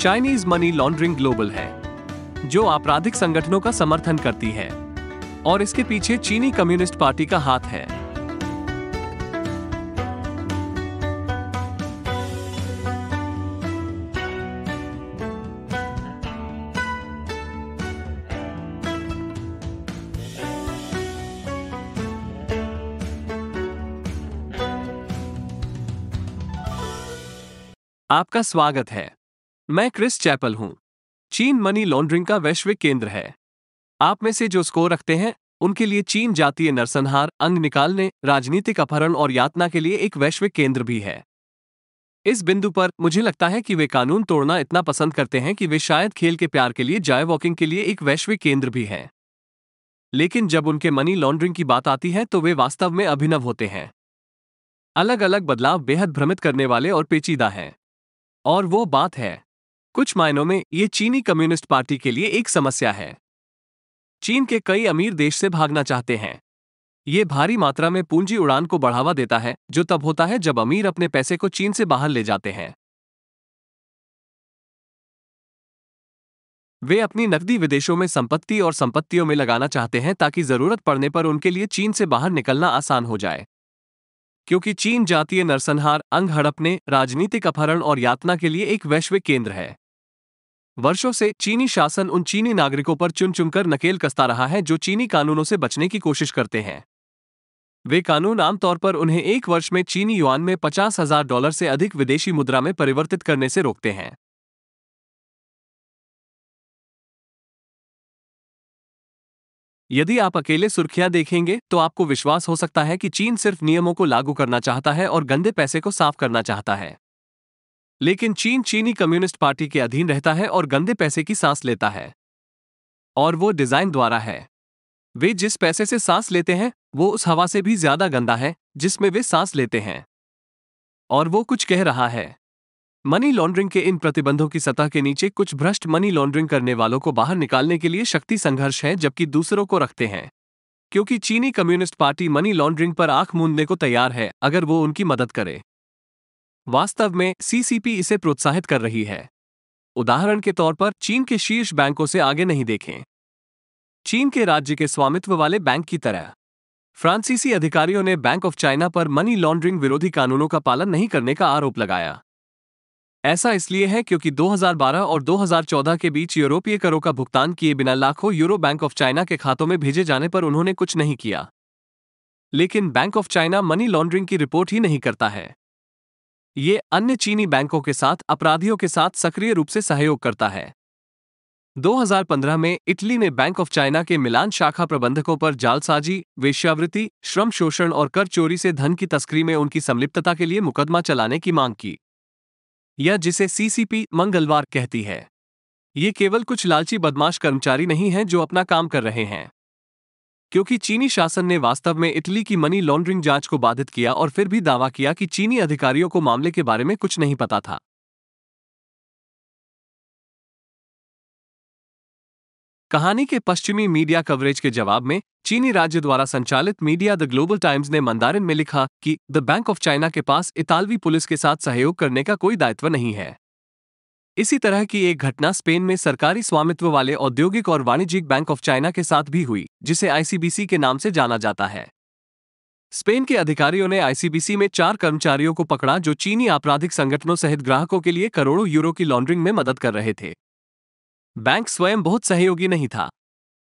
Chinese money laundering global है जो आपराधिक संगठनों का समर्थन करती है और इसके पीछे चीनी कम्युनिस्ट पार्टी का हाथ है आपका स्वागत है मैं क्रिस चैपल हूं चीन मनी लॉन्ड्रिंग का वैश्विक केंद्र है आप में से जो स्कोर रखते हैं उनके लिए चीन जातीय नरसंहार अंग निकालने राजनीतिक अपहरण और यातना के लिए एक वैश्विक केंद्र भी है इस बिंदु पर मुझे लगता है कि वे कानून तोड़ना इतना पसंद करते हैं कि वे शायद खेल के प्यार के लिए जाय वॉकिंग के लिए एक वैश्विक केंद्र भी हैं लेकिन जब उनके मनी लॉन्ड्रिंग की बात आती है तो वे वास्तव में अभिनव होते हैं अलग अलग बदलाव बेहद भ्रमित करने वाले और पेचीदा हैं और वो बात है कुछ मायनों में ये चीनी कम्युनिस्ट पार्टी के लिए एक समस्या है चीन के कई अमीर देश से भागना चाहते हैं ये भारी मात्रा में पूंजी उड़ान को बढ़ावा देता है जो तब होता है जब अमीर अपने पैसे को चीन से बाहर ले जाते हैं वे अपनी नकदी विदेशों में संपत्ति और संपत्तियों में लगाना चाहते हैं ताकि जरूरत पड़ने पर उनके लिए चीन से बाहर निकलना आसान हो जाए क्योंकि चीन जातीय नरसंहार अंग हड़पने राजनीतिक अपहरण और यातना के लिए एक वैश्विक केंद्र है वर्षों से चीनी शासन उन चीनी नागरिकों पर चुन चुनकर नकेल कसता रहा है जो चीनी कानूनों से बचने की कोशिश करते हैं वे कानून आमतौर पर उन्हें एक वर्ष में चीनी युआन में पचास हजार डॉलर से अधिक विदेशी मुद्रा में परिवर्तित करने से रोकते हैं यदि आप अकेले सुर्खियां देखेंगे तो आपको विश्वास हो सकता है कि चीन सिर्फ नियमों को लागू करना चाहता है और गंदे पैसे को साफ करना चाहता है लेकिन चीन चीनी कम्युनिस्ट पार्टी के अधीन रहता है और गंदे पैसे की सांस लेता है और वो डिजाइन द्वारा है वे जिस पैसे से सांस लेते हैं वो उस हवा से भी ज्यादा गंदा है जिसमें वे सांस लेते हैं और वो कुछ कह रहा है मनी लॉन्ड्रिंग के इन प्रतिबंधों की सतह के नीचे कुछ भ्रष्ट मनी लॉन्ड्रिंग करने वालों को बाहर निकालने के लिए शक्ति संघर्ष है जबकि दूसरों को रखते हैं क्योंकि चीनी कम्युनिस्ट पार्टी मनी लॉन्ड्रिंग पर आंख मूंदने को तैयार है अगर वो उनकी मदद करे वास्तव में सीसीपी इसे प्रोत्साहित कर रही है उदाहरण के तौर पर चीन के शीर्ष बैंकों से आगे नहीं देखें चीन के राज्य के स्वामित्व वाले बैंक की तरह फ्रांसीसी अधिकारियों ने बैंक ऑफ चाइना पर मनी लॉन्ड्रिंग विरोधी कानूनों का पालन नहीं करने का आरोप लगाया ऐसा इसलिए है क्योंकि 2012 और 2014 के बीच यूरोपीय करों का भुगतान किए बिना लाखों यूरो बैंक ऑफ चाइना के खातों में भेजे जाने पर उन्होंने कुछ नहीं किया लेकिन Bank of China money laundering की रिपोर्ट ही नहीं करता है ये अन्य चीनी बैंकों के साथ अपराधियों के साथ सक्रिय रूप से सहयोग करता है 2015 में इटली ने बैंक ऑफ चाइना के मिलान शाखा प्रबंधकों पर जालसाजी वेश्यावृत्ति श्रम शोषण और कर चोरी से धन की तस्करी में उनकी संलिप्तता के लिए मुकदमा चलाने की मांग की यह जिसे सीसीपी मंगलवार कहती है ये केवल कुछ लालची बदमाश कर्मचारी नहीं हैं जो अपना काम कर रहे हैं क्योंकि चीनी शासन ने वास्तव में इटली की मनी लॉन्ड्रिंग जांच को बाधित किया और फिर भी दावा किया कि चीनी अधिकारियों को मामले के बारे में कुछ नहीं पता था कहानी के पश्चिमी मीडिया कवरेज के जवाब में चीनी राज्य द्वारा संचालित मीडिया द ग्लोबल टाइम्स ने मंदारिन में लिखा कि द बैंक ऑफ चाइना के पास इतालवी पुलिस के साथ सहयोग करने का कोई दायित्व नहीं है इसी तरह की एक घटना स्पेन में सरकारी स्वामित्व वाले औद्योगिक और वाणिज्यिक बैंक ऑफ चाइना के साथ भी हुई जिसे आईसीबीसी के नाम से जाना जाता है स्पेन के अधिकारियों ने आईसीबीसी में चार कर्मचारियों को पकड़ा जो चीनी आपराधिक संगठनों सहित ग्राहकों के लिए करोड़ों यूरो की लॉन्ड्रिंग में मदद कर रहे थे बैंक स्वयं बहुत सहयोगी नहीं था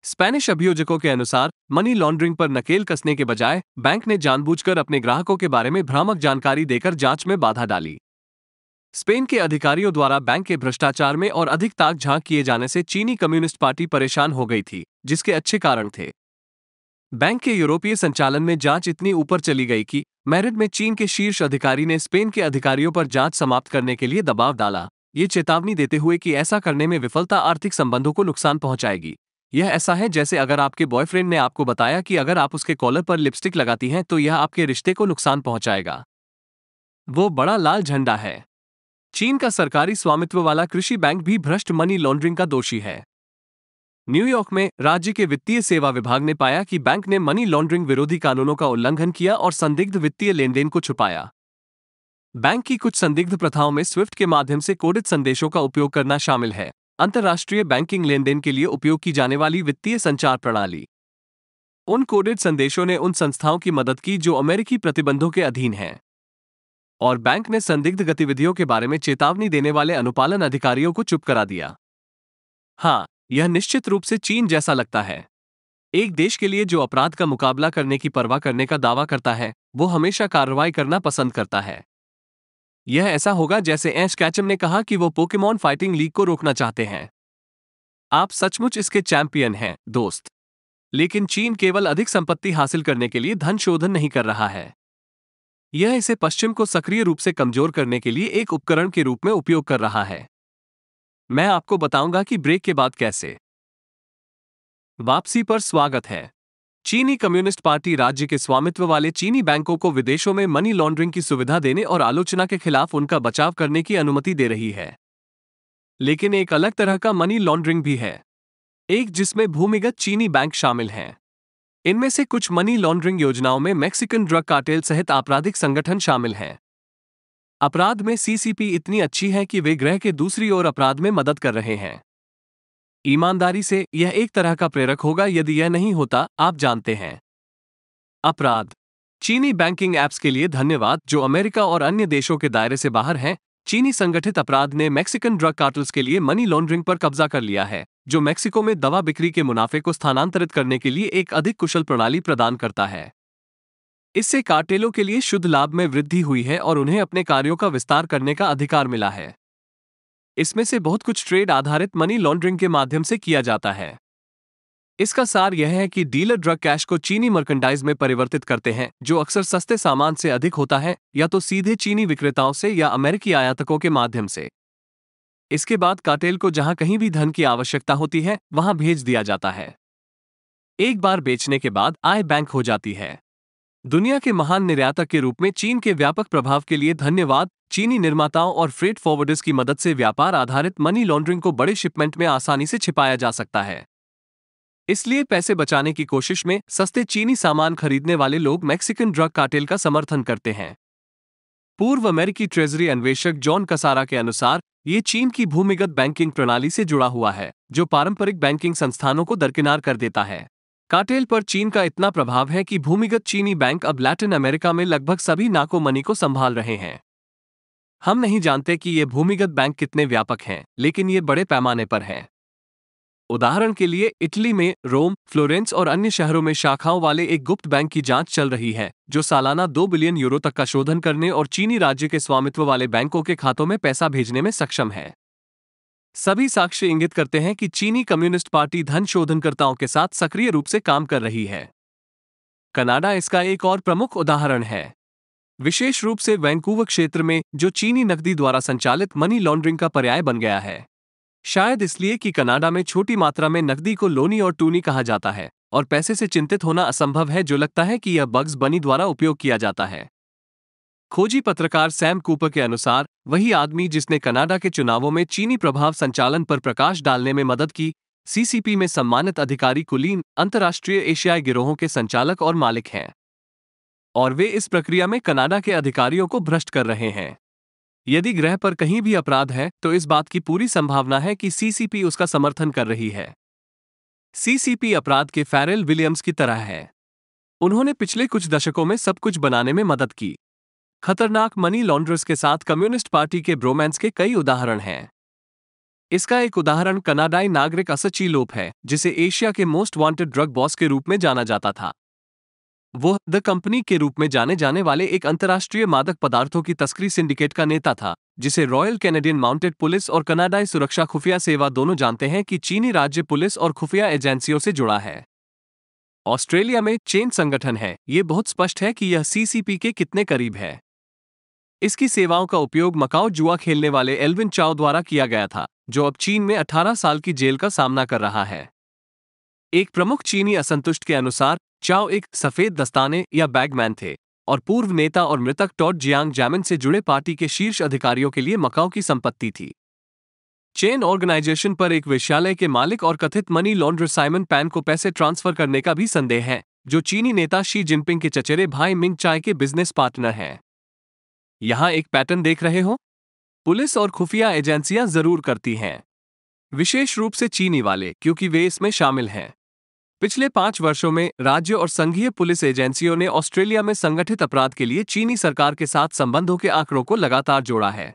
स्पेनिश अभियोजकों के अनुसार मनी लॉन्ड्रिंग पर नकेल कसने के बजाय बैंक ने जानबूझकर अपने ग्राहकों के बारे में भ्रामक जानकारी देकर जांच में बाधा डाली स्पेन के अधिकारियों द्वारा बैंक के भ्रष्टाचार में और अधिक ताक झांक किए जाने से चीनी कम्युनिस्ट पार्टी परेशान हो गई थी जिसके अच्छे कारण थे बैंक के यूरोपीय संचालन में जांच इतनी ऊपर चली गई कि मैरिड में चीन के शीर्ष अधिकारी ने स्पेन के अधिकारियों पर जांच समाप्त करने के लिए दबाव डाला ये चेतावनी देते हुए कि ऐसा करने में विफलता आर्थिक संबंधों को नुकसान पहुंचाएगी यह ऐसा है जैसे अगर आपके बॉयफ्रेंड ने आपको बताया कि अगर आप उसके कॉलर पर लिपस्टिक लगाती हैं तो यह आपके रिश्ते को नुकसान पहुंचाएगा वो बड़ा लाल झंडा है चीन का सरकारी स्वामित्व वाला कृषि बैंक भी भ्रष्ट मनी लॉन्ड्रिंग का दोषी है न्यूयॉर्क में राज्य के वित्तीय सेवा विभाग ने पाया कि बैंक ने मनी लॉन्ड्रिंग विरोधी कानूनों का उल्लंघन किया और संदिग्ध वित्तीय लेनदेन को छुपाया बैंक की कुछ संदिग्ध प्रथाओं में स्विफ्ट के माध्यम से कोडित संदेशों का उपयोग करना शामिल है अंतर्राष्ट्रीय बैंकिंग लेन देन के लिए उपयोग की जाने वाली वित्तीय संचार प्रणाली उन कोडेड संदेशों ने उन संस्थाओं की मदद की जो अमेरिकी प्रतिबंधों के अधीन हैं और बैंक ने संदिग्ध गतिविधियों के बारे में चेतावनी देने वाले अनुपालन अधिकारियों को चुप करा दिया हाँ यह निश्चित रूप से चीन जैसा लगता है एक देश के लिए जो अपराध का मुकाबला करने की परवाह करने का दावा करता है वो हमेशा कार्रवाई करना पसंद करता है यह ऐसा होगा जैसे एश कैचम ने कहा कि वो पोकेमॉन फाइटिंग लीग को रोकना चाहते हैं आप सचमुच इसके चैंपियन हैं दोस्त लेकिन चीन केवल अधिक संपत्ति हासिल करने के लिए धन शोधन नहीं कर रहा है यह इसे पश्चिम को सक्रिय रूप से कमजोर करने के लिए एक उपकरण के रूप में उपयोग कर रहा है मैं आपको बताऊंगा कि ब्रेक के बाद कैसे वापसी पर स्वागत है चीनी कम्युनिस्ट पार्टी राज्य के स्वामित्व वाले चीनी बैंकों को विदेशों में मनी लॉन्ड्रिंग की सुविधा देने और आलोचना के खिलाफ उनका बचाव करने की अनुमति दे रही है लेकिन एक अलग तरह का मनी लॉन्ड्रिंग भी है एक जिसमें भूमिगत चीनी बैंक शामिल हैं इनमें से कुछ मनी लॉन्ड्रिंग योजनाओं में मैक्सिकन ड्रग काटेल सहित आपराधिक संगठन शामिल हैं अपराध में सीसीपी इतनी अच्छी है कि वे ग्रह के दूसरी ओर अपराध में मदद कर रहे हैं ईमानदारी से यह एक तरह का प्रेरक होगा यदि यह नहीं होता आप जानते हैं अपराध चीनी बैंकिंग ऐप्स के लिए धन्यवाद जो अमेरिका और अन्य देशों के दायरे से बाहर हैं चीनी संगठित अपराध ने मैक्सिकन ड्रग कार्टल्स के लिए मनी लॉन्ड्रिंग पर कब्जा कर लिया है जो मैक्सिको में दवा बिक्री के मुनाफे को स्थानांतरित करने के लिए एक अधिक कुशल प्रणाली प्रदान करता है इससे कार्टेलों के लिए शुद्ध लाभ में वृद्धि हुई है और उन्हें अपने कार्यों का विस्तार करने का अधिकार मिला है इसमें से बहुत कुछ ट्रेड आधारित मनी लॉन्ड्रिंग के माध्यम से किया जाता है इसका सार यह है कि डीलर ड्रग कैश को चीनी मर्केंडाइज में परिवर्तित करते हैं जो अक्सर सस्ते सामान से अधिक होता है या तो सीधे चीनी विक्रेताओं से या अमेरिकी आयातकों के माध्यम से इसके बाद काटेल को जहां कहीं भी धन की आवश्यकता होती है वहां भेज दिया जाता है एक बार बेचने के बाद आय बैंक हो जाती है दुनिया के महान निर्यातक के रूप में चीन के व्यापक प्रभाव के लिए धन्यवाद चीनी निर्माताओं और फ्रेट फॉरवर्डर्स की मदद से व्यापार आधारित मनी लॉन्ड्रिंग को बड़े शिपमेंट में आसानी से छिपाया जा सकता है इसलिए पैसे बचाने की कोशिश में सस्ते चीनी सामान खरीदने वाले लोग मैक्सिकन ड्रग कार्टेल का समर्थन करते हैं पूर्व अमेरिकी ट्रेजरी अन्वेषक जॉन कसारा के अनुसार ये चीन की भूमिगत बैंकिंग प्रणाली से जुड़ा हुआ है जो पारंपरिक बैंकिंग संस्थानों को दरकिनार कर देता है कार्टेल पर चीन का इतना प्रभाव है कि भूमिगत चीनी बैंक अब लैटिन अमेरिका में लगभग सभी नाको मनी को संभाल रहे हैं हम नहीं जानते कि ये भूमिगत बैंक कितने व्यापक हैं लेकिन ये बड़े पैमाने पर हैं उदाहरण के लिए इटली में रोम फ्लोरेंस और अन्य शहरों में शाखाओं वाले एक गुप्त बैंक की जांच चल रही है जो सालाना दो बिलियन यूरो तक का शोधन करने और चीनी राज्य के स्वामित्व वाले बैंकों के खातों में पैसा भेजने में सक्षम है सभी साक्ष्य इंगित करते हैं कि चीनी कम्युनिस्ट पार्टी धन शोधनकर्ताओं के साथ सक्रिय रूप से काम कर रही है कनाडा इसका एक और प्रमुख उदाहरण है विशेष रूप से वैंकूवर क्षेत्र में जो चीनी नकदी द्वारा संचालित मनी लॉन्ड्रिंग का पर्याय बन गया है शायद इसलिए कि कनाडा में छोटी मात्रा में नकदी को लोनी और टूनी कहा जाता है और पैसे से चिंतित होना असंभव है जो लगता है कि यह बग्स बनी द्वारा उपयोग किया जाता है खोजी पत्रकार सैम कूपर के अनुसार वही आदमी जिसने कनाडा के चुनावों में चीनी प्रभाव संचालन पर प्रकाश डालने में मदद की सीसीपी में सम्मानित अधिकारी कुलीन अंतर्राष्ट्रीय एशियाई गिरोहों के संचालक और मालिक हैं और वे इस प्रक्रिया में कनाडा के अधिकारियों को भ्रष्ट कर रहे हैं यदि ग्रह पर कहीं भी अपराध है तो इस बात की पूरी संभावना है कि सीसीपी उसका समर्थन कर रही है सीसीपी अपराध के फैरल विलियम्स की तरह है उन्होंने पिछले कुछ दशकों में सब कुछ बनाने में मदद की खतरनाक मनी लॉन्ड्रर्स के साथ कम्युनिस्ट पार्टी के ब्रोमैंस के कई उदाहरण हैं इसका एक उदाहरण कनाडाई नागरिक असची लोप है जिसे एशिया के मोस्ट वांटेड ड्रग बॉस के रूप में जाना जाता था वो द कंपनी के रूप में जाने जाने वाले एक अंतर्राष्ट्रीय मादक पदार्थों की तस्करी सिंडिकेट का नेता था जिसे रॉयल कैनेडियन माउंटेड पुलिस और कनाडाई सुरक्षा खुफिया सेवा दोनों जानते हैं कि चीनी राज्य पुलिस और खुफिया एजेंसियों से जुड़ा है ऑस्ट्रेलिया में चेन संगठन है ये बहुत स्पष्ट है कि यह सीसीपी के कितने करीब है इसकी सेवाओं का उपयोग मकाओ जुआ खेलने वाले एल्विन चाओ द्वारा किया गया था जो अब चीन में 18 साल की जेल का सामना कर रहा है एक प्रमुख चीनी असंतुष्ट के अनुसार चाओ एक सफेद दस्ताने या बैगमैन थे और पूर्व नेता और मृतक टॉट जियांग जैमिन से जुड़े पार्टी के शीर्ष अधिकारियों के लिए मकाओ की संपत्ति थी चेन ऑर्गेनाइजेशन पर एक विश्यालय के मालिक और कथित मनी लॉन्ड्र साइमन पैन को पैसे ट्रांसफर करने का भी संदेह है जो चीनी नेता शी जिनपिंग के चचेरे भाई मिंग चाय के बिजनेस पार्टनर हैं यहां एक पैटर्न देख रहे हो पुलिस और खुफिया एजेंसियां जरूर करती हैं विशेष रूप से चीनी वाले क्योंकि वे इसमें शामिल हैं पिछले पांच वर्षों में राज्य और संघीय पुलिस एजेंसियों ने ऑस्ट्रेलिया में संगठित अपराध के लिए चीनी सरकार के साथ संबंधों के आंकड़ों को लगातार जोड़ा है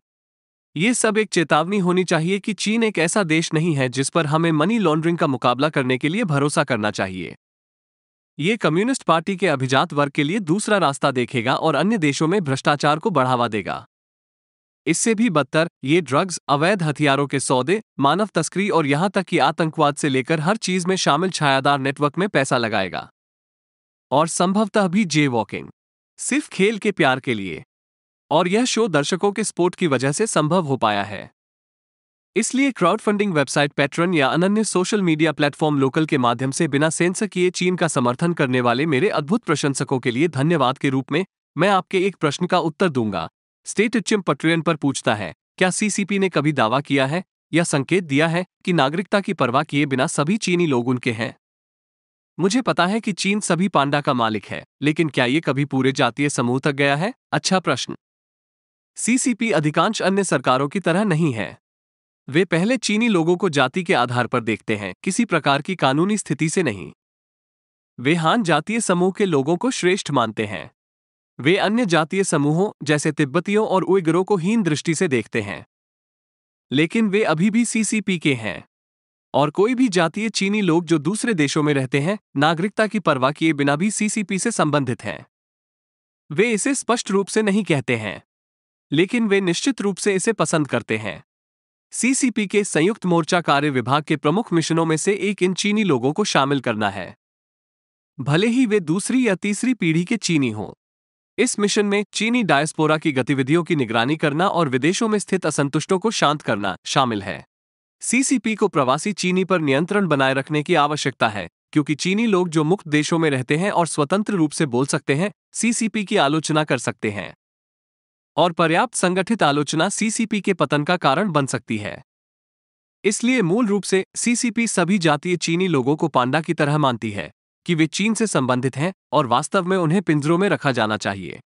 ये सब एक चेतावनी होनी चाहिए कि चीन एक ऐसा देश नहीं है जिस पर हमें मनी लॉन्ड्रिंग का मुकाबला करने के लिए भरोसा करना चाहिए ये कम्युनिस्ट पार्टी के अभिजात वर्ग के लिए दूसरा रास्ता देखेगा और अन्य देशों में भ्रष्टाचार को बढ़ावा देगा इससे भी बदतर ये ड्रग्स अवैध हथियारों के सौदे मानव तस्करी और यहां तक कि आतंकवाद से लेकर हर चीज में शामिल छायादार नेटवर्क में पैसा लगाएगा और संभवतः भी जे वॉकिंग सिर्फ खेल के प्यार के लिए और यह शो दर्शकों के स्पोर्ट की वजह से संभव हो पाया है इसलिए क्राउड फंडिंग वेबसाइट पैटर्न या अन्य सोशल मीडिया प्लेटफॉर्म लोकल के माध्यम से बिना सेंस किए चीन का समर्थन करने वाले मेरे अद्भुत प्रशंसकों के लिए धन्यवाद के रूप में मैं आपके एक प्रश्न का उत्तर दूंगा स्टेट उच्चम पट्रियन पर पूछता है क्या सीसीपी ने कभी दावा किया है या संकेत दिया है कि नागरिकता की परवाह किए बिना सभी चीनी लोग उनके हैं मुझे पता है कि चीन सभी पांडा का मालिक है लेकिन क्या ये कभी पूरे जातीय समूह तक गया है अच्छा प्रश्न सीसीपी अधिकांश अन्य सरकारों की तरह नहीं है वे पहले चीनी लोगों को जाति के आधार पर देखते हैं किसी प्रकार की कानूनी स्थिति से नहीं वे हान जातीय समूह के लोगों को श्रेष्ठ मानते हैं वे अन्य जातीय समूहों जैसे तिब्बतियों और उइगरों को हीन दृष्टि से देखते हैं लेकिन वे अभी भी सीसीपी के हैं और कोई भी जातीय चीनी लोग जो दूसरे देशों में रहते हैं नागरिकता की परवाह किए बिना भी सीसीपी से संबंधित हैं वे इसे स्पष्ट रूप से नहीं कहते हैं लेकिन वे निश्चित रूप से इसे पसंद करते हैं सीसीपी के संयुक्त मोर्चा कार्य विभाग के प्रमुख मिशनों में से एक इन चीनी लोगों को शामिल करना है भले ही वे दूसरी या तीसरी पीढ़ी के चीनी हों इस मिशन में चीनी डायस्पोरा की गतिविधियों की निगरानी करना और विदेशों में स्थित असंतुष्टों को शांत करना शामिल है सीसीपी को प्रवासी चीनी पर नियंत्रण बनाए रखने की आवश्यकता है क्योंकि चीनी लोग जो मुक्त देशों में रहते हैं और स्वतंत्र रूप से बोल सकते हैं सीसीपी की आलोचना कर सकते हैं और पर्याप्त संगठित आलोचना सीसीपी के पतन का कारण बन सकती है इसलिए मूल रूप से सीसीपी सभी जातीय चीनी लोगों को पांडा की तरह मानती है कि वे चीन से संबंधित हैं और वास्तव में उन्हें पिंजरों में रखा जाना चाहिए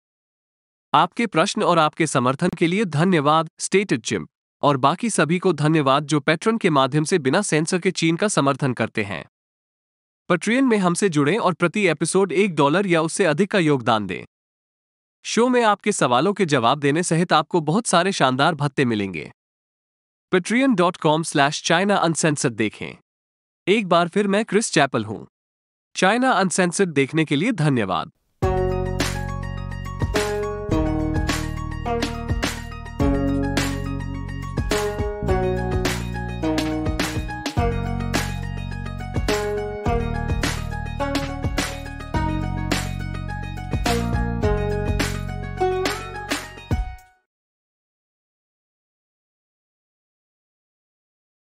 आपके प्रश्न और आपके समर्थन के लिए धन्यवाद स्टेटेड जिम और बाकी सभी को धन्यवाद जो पैट्रन के माध्यम से बिना सेंसर के चीन का समर्थन करते हैं पट्रियन में हमसे जुड़ें और प्रति एपिसोड एक डॉलर या उससे अधिक का योगदान दें शो में आपके सवालों के जवाब देने सहित आपको बहुत सारे शानदार भत्ते मिलेंगे Patreon dot com slash China uncensored देखें एक बार फिर मैं क्रिस चैपल हूं चाइना अनसेंसर्ड देखने के लिए धन्यवाद